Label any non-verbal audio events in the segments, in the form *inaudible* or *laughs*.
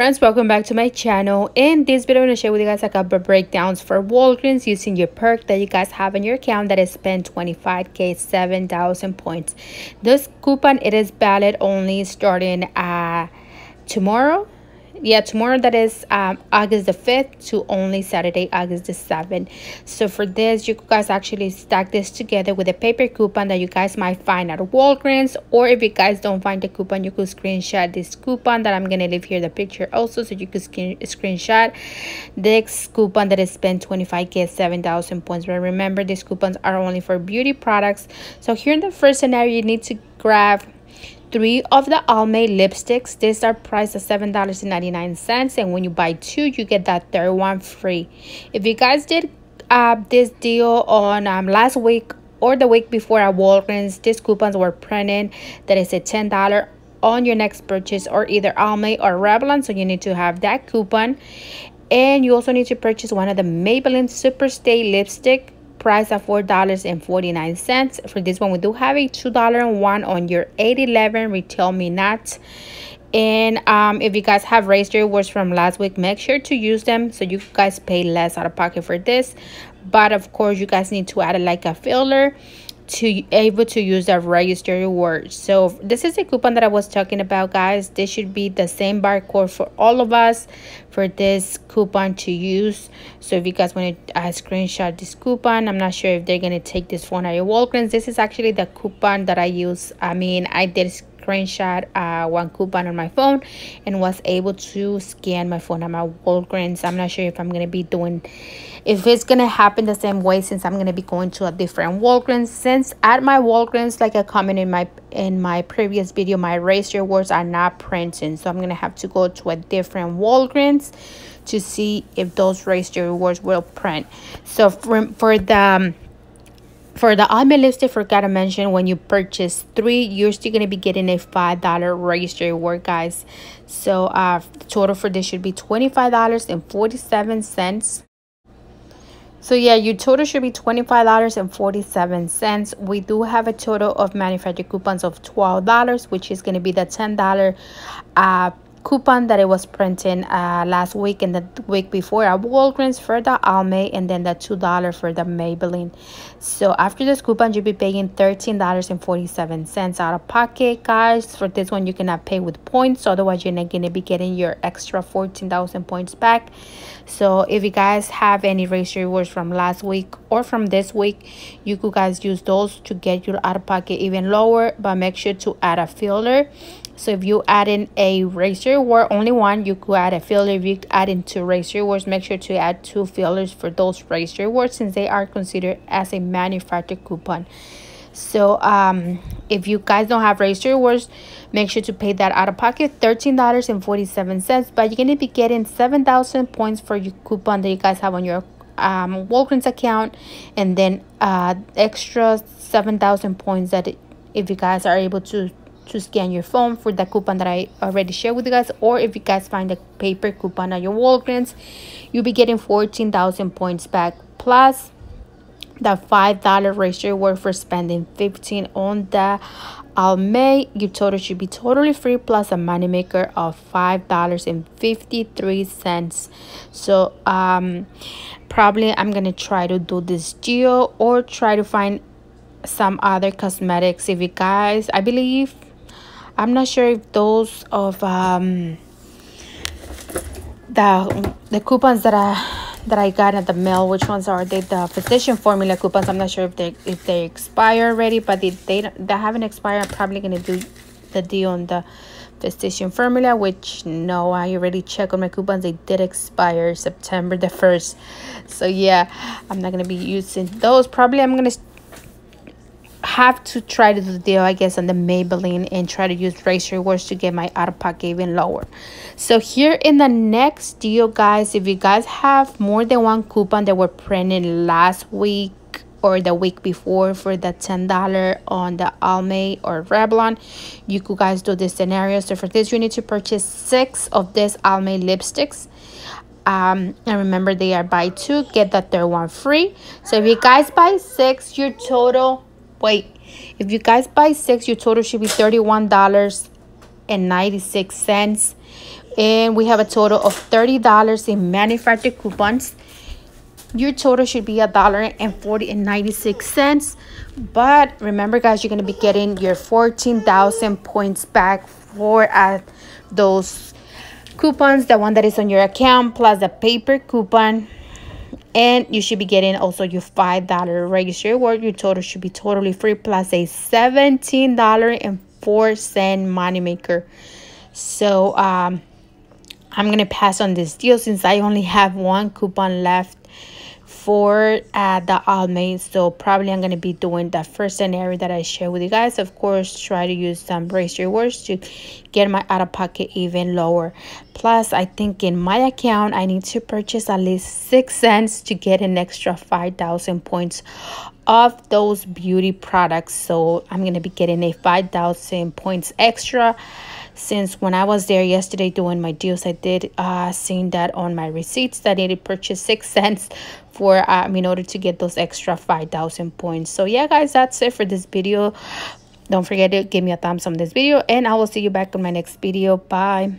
friends welcome back to my channel in this video i'm going to share with you guys a couple of breakdowns for walgreens using your perk that you guys have in your account that is spent 25k 7000 points this coupon it is valid only starting uh tomorrow yeah tomorrow that is um, august the 5th to only saturday august the 7th so for this you guys actually stack this together with a paper coupon that you guys might find at walgreens or if you guys don't find the coupon you could screenshot this coupon that i'm gonna leave here the picture also so you could screenshot this coupon that is spend 25 get 7000 points but remember these coupons are only for beauty products so here in the first scenario you need to grab three of the Almay lipsticks. These are priced at $7.99. And when you buy two, you get that third one free. If you guys did uh, this deal on um, last week or the week before at Walgreens, these coupons were printed that is a $10 on your next purchase or either Almay or Revlon. So you need to have that coupon. And you also need to purchase one of the Maybelline Superstay lipstick price of $4.49. For this one, we do have a $2.01 on your 811 Retail Me Not. And um, if you guys have raised your words from last week, make sure to use them so you guys pay less out of pocket for this. But of course, you guys need to add like a filler to able to use the register word so this is the coupon that i was talking about guys this should be the same barcode for all of us for this coupon to use so if you guys want to uh, screenshot this coupon i'm not sure if they're going to take this one at your walgreens this is actually the coupon that i use i mean i did screenshot uh, one coupon on my phone and was able to scan my phone at my Walgreens. I'm not sure if I'm going to be doing, if it's going to happen the same way since I'm going to be going to a different Walgreens. Since at my Walgreens, like I commented in my, in my previous video, my race rewards are not printing. So I'm going to have to go to a different Walgreens to see if those race rewards will print. So for, for the... Um, for the admin list, I forgot to mention when you purchase three, you're still going to be getting a $5 registry reward, guys. So uh, total for this should be $25.47. So yeah, your total should be $25.47. We do have a total of manufacturer coupons of $12, which is going to be the $10 uh, coupon that I was printing uh, last week and the week before at Walgreens for the Almay and then the $2 for the Maybelline. So after this coupon, you'll be paying $13.47 out of pocket, guys. For this one, you cannot pay with points. Otherwise, you're not going to be getting your extra 14,000 points back so if you guys have any race rewards from last week or from this week you could guys use those to get your out of pocket even lower but make sure to add a filler. so if you add in a race reward only one you could add a filler. if you add in two race rewards make sure to add two fillers for those race rewards since they are considered as a manufactured coupon so um if you guys don't have registered rewards make sure to pay that out of pocket $13.47 but you're going to be getting 7,000 points for your coupon that you guys have on your um, Walgreens account and then uh, extra 7,000 points that if you guys are able to to scan your phone for the coupon that I already shared with you guys or if you guys find a paper coupon at your Walgreens you'll be getting 14,000 points back plus the five dollar ratio worth for spending 15 on the Almay total should be totally free plus a money maker of five dollars and 53 cents so um probably i'm gonna try to do this deal or try to find some other cosmetics if you guys i believe i'm not sure if those of um the the coupons that i that I got at the mail. Which ones are they? The physician formula coupons. I'm not sure if they if they expire already, but they they they haven't expired, I'm probably gonna do the deal on the physician formula. Which no, I already checked on my coupons. They did expire September the first. So yeah, I'm not gonna be using those. Probably I'm gonna have to try to do the deal, I guess, on the Maybelline and try to use race rewards to get my out of pocket even lower. So here in the next deal, guys, if you guys have more than one coupon that were printed last week or the week before for the $10 on the Almay or Revlon, you could guys do this scenario. So for this, you need to purchase six of this Almay lipsticks um and remember they are buy two get the third one free so if you guys buy six your total wait if you guys buy six your total should be $31.96 and we have a total of $30 in manufactured coupons your total should be a dollar and 40 and 96 cents but remember guys you're going to be getting your 14,000 points back for uh, those coupons the one that is on your account plus the paper coupon and you should be getting also your five dollar register reward your total should be totally free plus a 17 dollar and four cent money maker. so um i'm gonna pass on this deal since i only have one coupon left for uh, the almond so probably i'm going to be doing the first scenario that i share with you guys of course try to use some brace rewards to get my out of pocket even lower plus i think in my account i need to purchase at least six cents to get an extra 5000 points of those beauty products so i'm going to be getting a 5000 points extra since when I was there yesterday doing my deals, I did uh, seeing that on my receipts that I did purchase six *laughs* cents for um, in order to get those extra 5,000 points. So yeah, guys, that's it for this video. Don't forget to give me a thumbs on this video and I will see you back on my next video. Bye.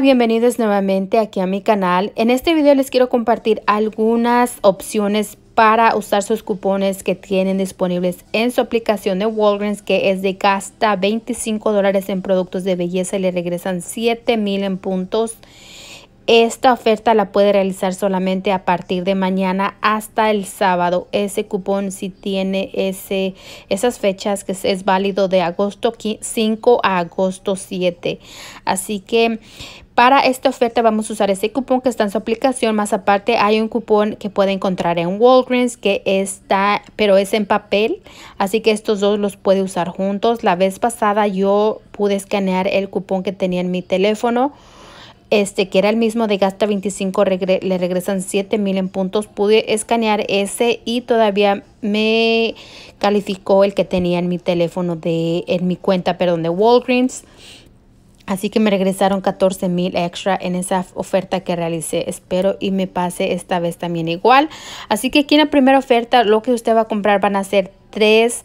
bienvenidos nuevamente aquí a mi canal. En este video les quiero compartir algunas opciones para usar sus cupones que tienen disponibles en su aplicación de Walgreens que es de gasta 25 dólares en productos de belleza y le regresan 7 mil en puntos. Esta oferta la puede realizar solamente a partir de mañana hasta el sábado. Ese cupón si tiene ese, esas fechas que es válido de agosto 5 a agosto 7. Así que para esta oferta vamos a usar ese cupón que está en su aplicación, más aparte hay un cupón que puede encontrar en Walgreens que está, pero es en papel, así que estos dos los puede usar juntos. La vez pasada yo pude escanear el cupón que tenía en mi teléfono, este que era el mismo de gasta 25, le regresan mil en puntos. Pude escanear ese y todavía me calificó el que tenía en mi teléfono de en mi cuenta, perdón, de Walgreens. Así que me regresaron 14 mil extra en esa oferta que realicé. Espero y me pase esta vez también igual. Así que aquí en la primera oferta lo que usted va a comprar van a ser tres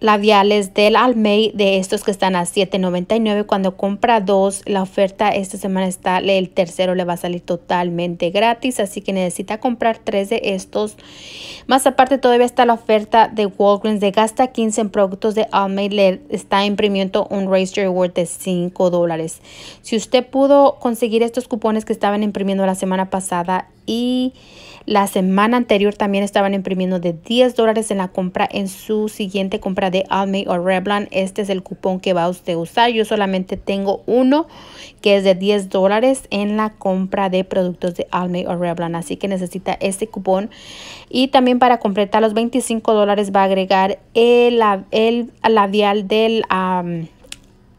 labiales del Almey de estos que están a $7.99 cuando compra dos la oferta esta semana está el tercero le va a salir totalmente gratis así que necesita comprar tres de estos más aparte todavía está la oferta de Walgreens de gasta 15 en productos de almay le está imprimiendo un Racer Reward de 5 dólares si usted pudo conseguir estos cupones que estaban imprimiendo la semana pasada y la semana anterior también estaban imprimiendo de 10 dólares en la compra en su siguiente compra de Almay o Revlon. Este es el cupón que va a usted usar. Yo solamente tengo uno que es de 10 dólares en la compra de productos de Almay o Revlon. Así que necesita este cupón. Y también para completar los 25 dólares va a agregar el, el labial del...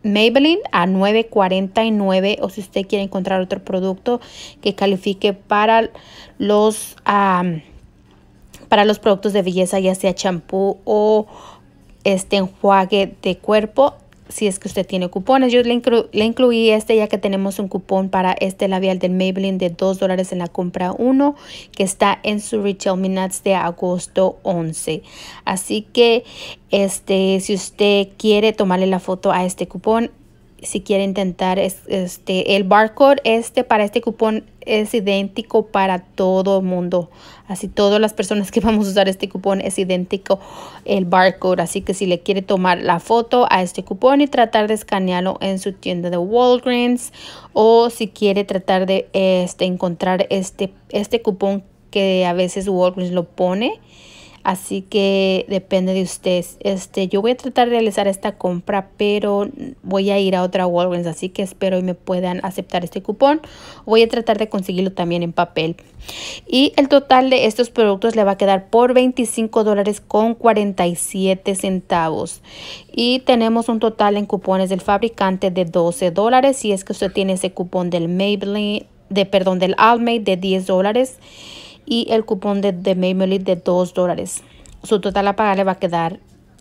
Maybelline a 9.49 o si usted quiere encontrar otro producto que califique para los para los productos de belleza ya sea champú o este enjuague de cuerpo si es que usted tiene cupones. Yo le, incluí este ya que tenemos un cupón para este labial de Maybelline de 2 dólares en la compra 1 que está en su Retail Minutes de agosto 11. Así que este, si usted quiere tomarle la foto a este cupón, si quiere intentar este el barcode este para este cupón es idéntico para todo el mundo así todas las personas que *laughs* vamos a usar este cupón es idéntico el barcode así que si le quiere tomar la foto a este cupón y tratar de escanearlo en su tienda de Walgreens o si quiere tratar de este encontrar este este cupón que a veces Walgreens lo pone Así que depende de ustedes. Este, yo voy a tratar de realizar esta compra, pero voy a ir a otra Walgreens, así que espero y me puedan aceptar este cupón. Voy a tratar de conseguirlo también en papel. Y el total de estos productos le va a quedar por $25.47. dólares con centavos. Y tenemos un total en cupones del fabricante de 12 dólares. Si es que usted tiene ese cupón del Maybelline, de perdón, del Almay de 10 dólares y el cupón de, de de 2 dólares. Su total a pagar le va a quedar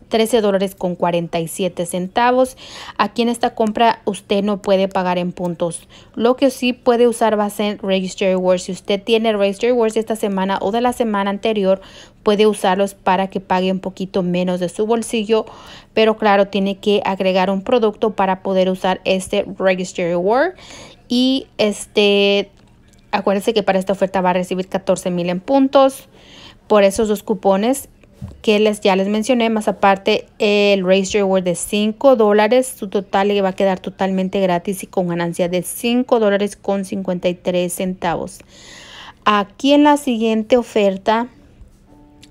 13 dólares con 47 centavos. Aquí en esta compra usted no puede pagar en puntos. Lo que sí puede usar va a ser Register Awards. Si usted tiene Register de esta semana o de la semana anterior, puede usarlos para que pague un poquito menos de su bolsillo. Pero claro, tiene que agregar un producto para poder usar este Registry Reward. Y este Acuérdense que para esta oferta va a recibir 14 mil en puntos por esos dos cupones que les, ya les mencioné, más aparte el Race Reward de 5 dólares, su total le va a quedar totalmente gratis y con ganancia de 5 dólares con 53 centavos. Aquí en la siguiente oferta,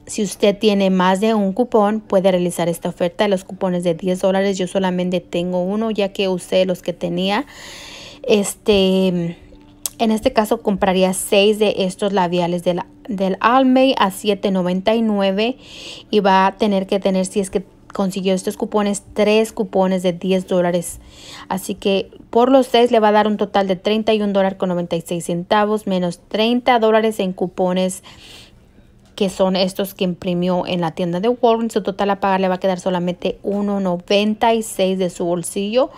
si usted tiene más de un cupón, puede realizar esta oferta de los cupones de 10 dólares. Yo solamente tengo uno, ya que usé los que tenía. Este en este caso compraría 6 de estos labiales del, del Almay a $7.99 y va a tener que tener, si es que consiguió estos cupones, 3 cupones de 10 dólares. Así que por los 6 le va a dar un total de $31.96 menos 30 dólares en cupones que son estos que imprimió en la tienda de Walgreens. Su total a pagar le va a quedar solamente 1.96 de su bolsillo,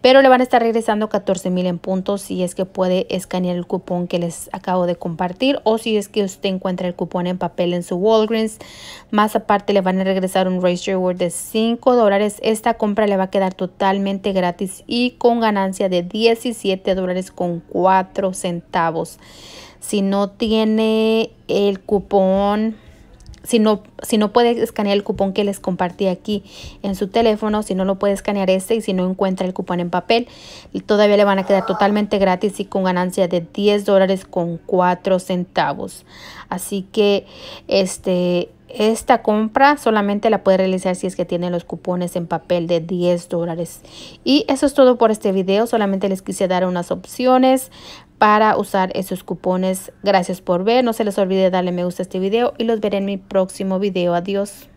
pero le van a estar regresando $14,000 en puntos si es que puede escanear el cupón que les acabo de compartir o si es que usted encuentra el cupón en papel en su Walgreens. Más aparte le van a regresar un Race Reward de 5 dólares. Esta compra le va a quedar totalmente gratis y con ganancia de 17 dólares centavos si no tiene el cupón, si no, si no puede escanear el cupón que les compartí aquí en su teléfono, si no lo puede escanear este y si no encuentra el cupón en papel, todavía le van a quedar totalmente gratis y con ganancia de 10 dólares con 4 centavos. Así que este esta compra solamente la puede realizar si es que tiene los cupones en papel de 10 dólares. Y eso es todo por este video. Solamente les quise dar unas opciones para usar esos cupones. Gracias por ver. No se les olvide darle me gusta a este video y los veré en mi próximo video. Adiós.